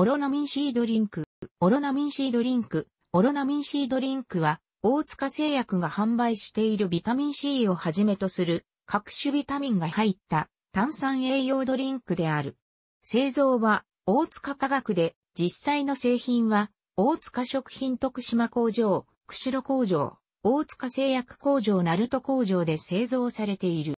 オロナミンシードリンク。オロナミンシードリンク。オロナミンシードリンクは、大塚製薬が販売しているビタミン C をはじめとする各種ビタミンが入った炭酸栄養ドリンクである。製造は大塚科学で、実際の製品は大塚食品徳島工場、釧路工場、大塚製薬工場鳴門工場で製造されている。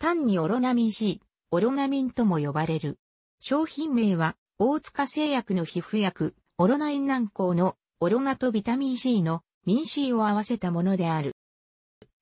単にオロナミン C、オロナミンとも呼ばれる。商品名は大塚製薬の皮膚薬、オロナイン軟膏のオロナとビタミン C のミン C を合わせたものである。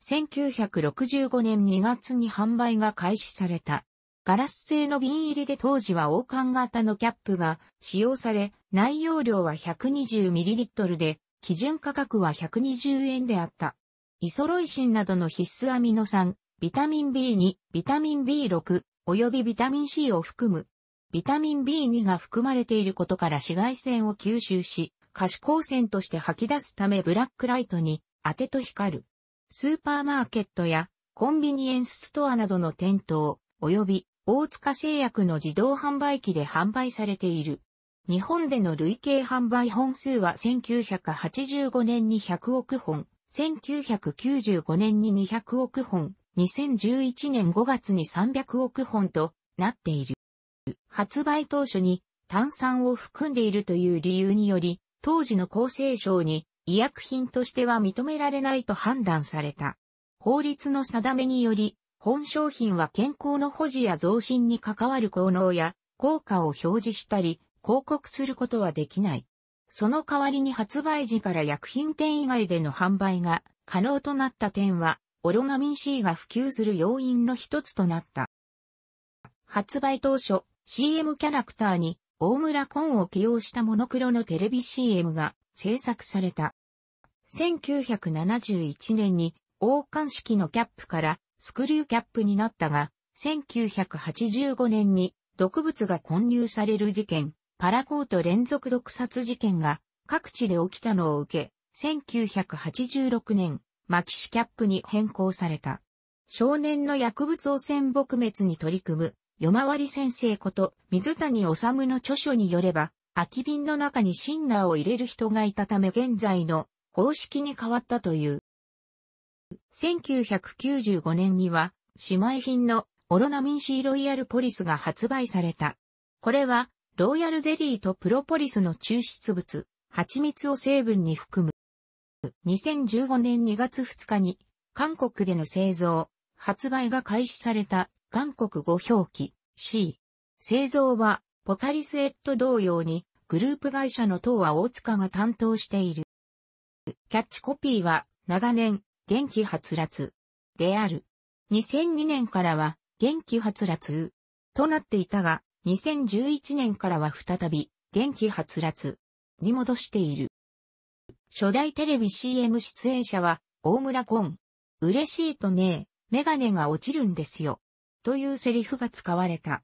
1965年2月に販売が開始された。ガラス製の瓶入りで当時は王冠型のキャップが使用され、内容量は 120ml で、基準価格は120円であった。イソロイシンなどの必須アミノ酸、ビタミン B2、ビタミン B6、及びビタミン C を含むビタミン B2 が含まれていることから紫外線を吸収し、可視光線として吐き出すためブラックライトに当てと光る。スーパーマーケットやコンビニエンスストアなどの店頭、及び大塚製薬の自動販売機で販売されている。日本での累計販売本数は1985年に100億本、1995年に200億本、2011年5月に300億本となっている。発売当初に炭酸を含んでいるという理由により、当時の厚生省に医薬品としては認められないと判断された。法律の定めにより、本商品は健康の保持や増進に関わる効能や効果を表示したり、広告することはできない。その代わりに発売時から薬品店以外での販売が可能となった点は、オロガミン C が普及する要因の一つとなった。発売当初、CM キャラクターに大村コを起用したモノクロのテレビ CM が制作された。1971年に王冠式のキャップからスクリューキャップになったが、1985年に毒物が混入される事件、パラコート連続毒殺事件が各地で起きたのを受け、1986年、マキシキャップに変更された。少年の薬物汚染撲滅に取り組む夜回り先生こと水谷治の著書によれば、空き瓶の中にシンナーを入れる人がいたため現在の公式に変わったという。1995年には、姉妹品のオロナミンシーロイヤルポリスが発売された。これは、ロイヤルゼリーとプロポリスの抽出物、蜂蜜を成分に含む。2015年2月2日に、韓国での製造、発売が開始された韓国語表記 C。製造はポカリスエット同様にグループ会社の東は大塚が担当している。キャッチコピーは長年元気発つであレアル。2002年からは元気発つとなっていたが2011年からは再び元気発つに戻している。初代テレビ CM 出演者は大村コン。嬉しいとね、メガネが落ちるんですよ。というセリフが使われた。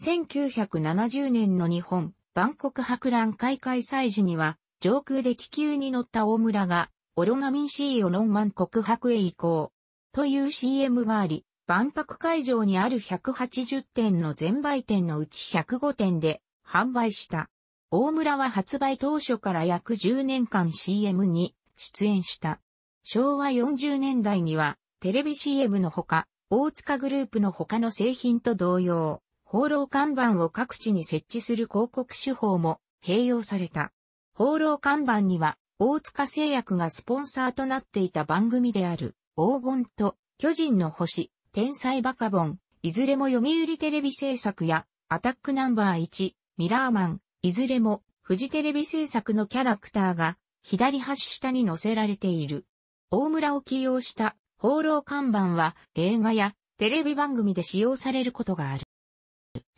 1970年の日本、万国博覧会開催時には、上空で気球に乗った大村が、オロナミン C をノンマン国博へ移行。という CM があり、万博会場にある180点の全売店のうち105点で販売した。大村は発売当初から約10年間 CM に出演した。昭和40年代にはテレビ CM のほか大塚グループの他の製品と同様、放浪看板を各地に設置する広告手法も併用された。放浪看板には、大塚製薬がスポンサーとなっていた番組である、黄金と巨人の星、天才バカボン、いずれも読売テレビ制作や、アタックナンバー1、ミラーマン、いずれも、フジテレビ制作のキャラクターが、左端下に載せられている。大村を起用した放浪看板は映画やテレビ番組で使用されることがある。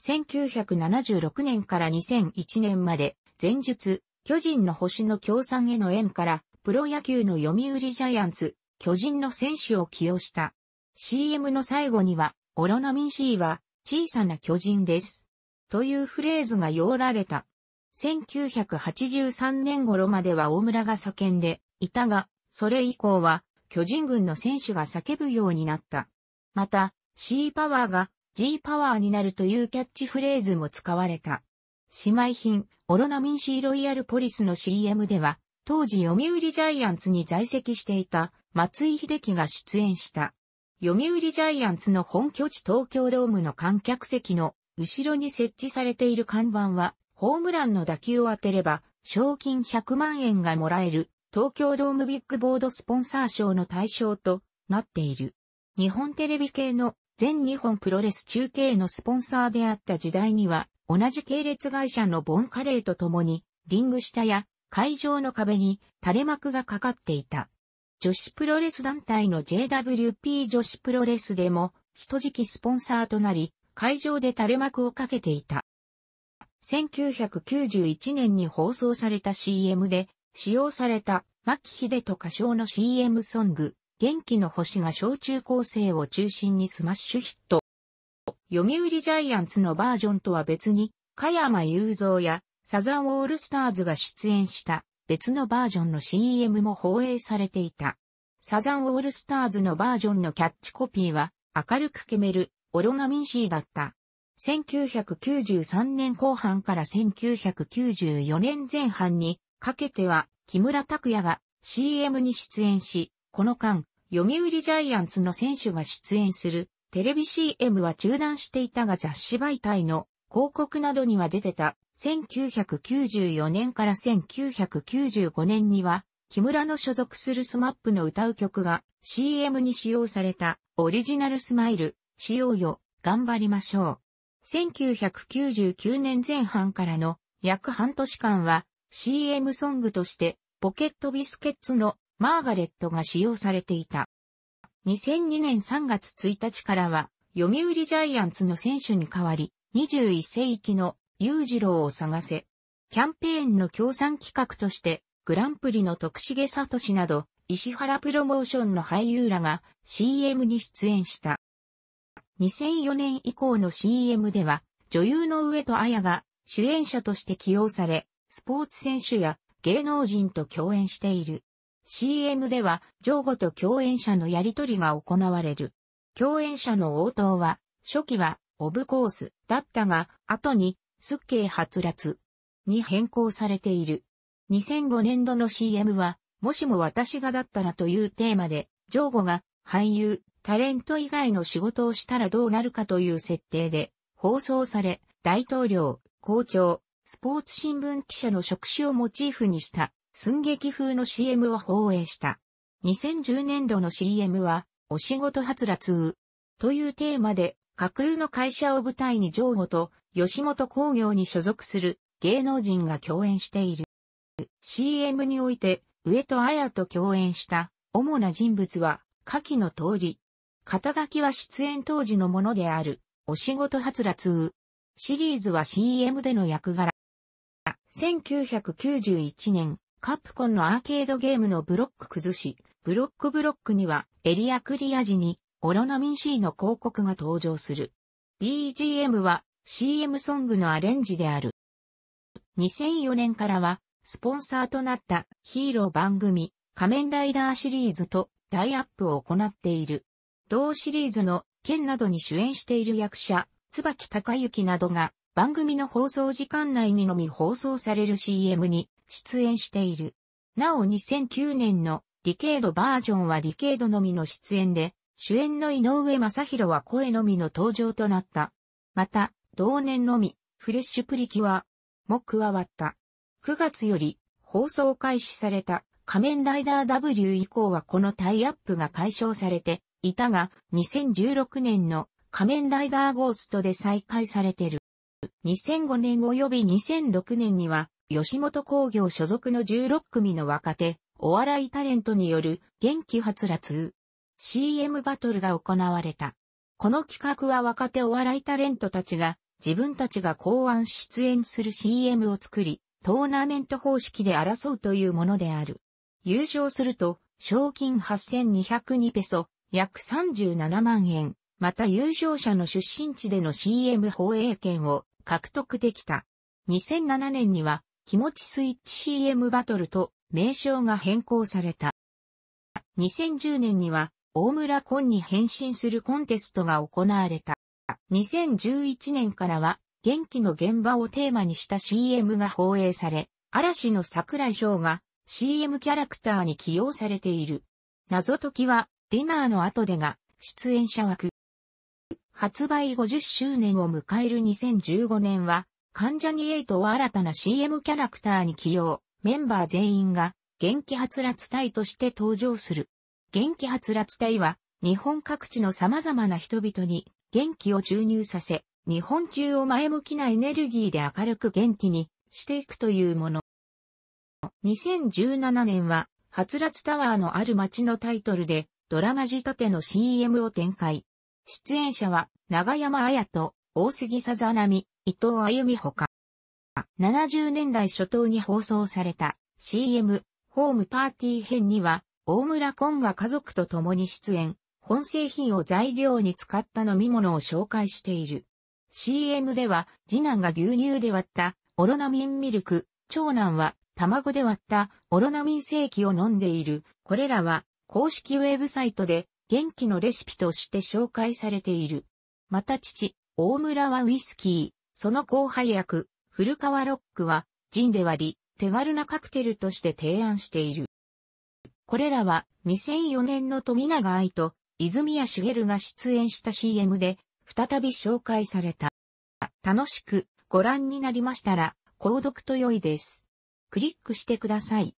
1976年から2001年まで、前述、巨人の星の協賛への縁から、プロ野球の読売ジャイアンツ、巨人の選手を起用した。CM の最後には、オロナミン C は小さな巨人です。というフレーズが用られた。1983年頃までは大村が叫んでいたが、それ以降は巨人軍の選手が叫ぶようになった。また、C パワーが G パワーになるというキャッチフレーズも使われた。姉妹品、オロナミン C ロイヤルポリスの CM では、当時読売ジャイアンツに在籍していた松井秀喜が出演した。読売ジャイアンツの本拠地東京ドームの観客席の後ろに設置されている看板は、ホームランの打球を当てれば、賞金100万円がもらえる東京ドームビッグボードスポンサー賞の対象となっている。日本テレビ系の全日本プロレス中継のスポンサーであった時代には、同じ系列会社のボンカレーと共に、リング下や会場の壁に垂れ幕がかかっていた。女子プロレス団体の JWP 女子プロレスでも、一時期スポンサーとなり、会場で垂れ幕をかけていた。1991年に放送された CM で、使用された、牧秀と歌唱の CM ソング、元気の星が小中高生を中心にスマッシュヒット。読売ジャイアンツのバージョンとは別に、加山雄三やサザンオールスターズが出演した別のバージョンの CM も放映されていた。サザンオールスターズのバージョンのキャッチコピーは、明るくけめる、オロガミンシーだった。1993年後半から1994年前半にかけては、木村拓也が CM に出演し、この間、読売ジャイアンツの選手が出演するテレビ CM は中断していたが雑誌媒体の広告などには出てた。1994年から1995年には、木村の所属するスマップの歌う曲が CM に使用されたオリジナルスマイル、しようよ、頑張りましょう。1999年前半からの約半年間は CM ソングとして、ポケットビスケッツのマーガレットが使用されていた。2002年3月1日からは、読売ジャイアンツの選手に代わり、21世紀の裕次郎を探せ、キャンペーンの協賛企画として、グランプリの徳重聡など、石原プロモーションの俳優らが CM に出演した。2004年以降の CM では、女優の上戸彩が主演者として起用され、スポーツ選手や芸能人と共演している。CM では、ジョーゴと共演者のやりとりが行われる。共演者の応答は、初期は、オブコースだったが、後に、すっけーはつらつに変更されている。2005年度の CM は、もしも私がだったらというテーマで、ジョーゴが俳優、タレント以外の仕事をしたらどうなるかという設定で放送され、大統領、校長、スポーツ新聞記者の職種をモチーフにした寸劇風の CM を放映した。2010年度の CM は、お仕事はつらつというテーマで、架空の会社を舞台に上後と吉本工業に所属する芸能人が共演している。CM において、上戸彩と共演した主な人物は、下記の通り。肩書きは出演当時のものである、お仕事はつらつシリーズは CM での役柄。1991年、カプコンのアーケードゲームのブロック崩し、ブロックブロックにはエリアクリア時にオロナミン C の広告が登場する。BGM は CM ソングのアレンジである。2004年からはスポンサーとなったヒーロー番組仮面ライダーシリーズと大イアップを行っている。同シリーズの剣などに主演している役者、椿隆之などが番組の放送時間内にのみ放送される CM に出演している。なお2009年のディケードバージョンはディケードのみの出演で、主演の井上正宏は声のみの登場となった。また、同年のみ、フレッシュプリキュアも加わった。9月より放送開始された仮面ライダー W 以降はこのタイアップが解消されていたが、2016年の仮面ライダーゴーストで再開されてる。2005年及び2006年には、吉本工業所属の16組の若手、お笑いタレントによる元気発つ CM バトルが行われた。この企画は若手お笑いタレントたちが自分たちが考案出演する CM を作り、トーナメント方式で争うというものである。優勝すると、賞金8202ペソ、約37万円、また優勝者の出身地での CM 放映権を獲得できた。2007年には、気持ちスイッチ CM バトルと名称が変更された。2010年には、大村コンに変身するコンテストが行われた。2011年からは、元気の現場をテーマにした CM が放映され、嵐の桜井翔が CM キャラクターに起用されている。謎解きは、ディナーの後でが、出演者枠。発売50周年を迎える2015年は、関ジャニエイトを新たな CM キャラクターに起用、メンバー全員が元気発達隊として登場する。元気発達隊は、日本各地の様々な人々に元気を注入させ、日本中を前向きなエネルギーで明るく元気にしていくというもの。2017年は、発ツタワーのある街のタイトルで、ドラマ仕立ての CM を展開。出演者は、長山綾と、大杉さざなみ、伊藤あゆみほか。70年代初頭に放送された CM、ホームパーティー編には、大村ンが家族と共に出演、本製品を材料に使った飲み物を紹介している。CM では、次男が牛乳で割った、オロナミンミルク、長男は、卵で割った、オロナミン製機を飲んでいる。これらは、公式ウェブサイトで、元気のレシピとして紹介されている。また父、大村はウイスキー、その後輩役、古川ロックは、ジンで割り、手軽なカクテルとして提案している。これらは2004年の富永愛と泉谷茂が出演した CM で再び紹介された。楽しくご覧になりましたら、購読と良いです。クリックしてください。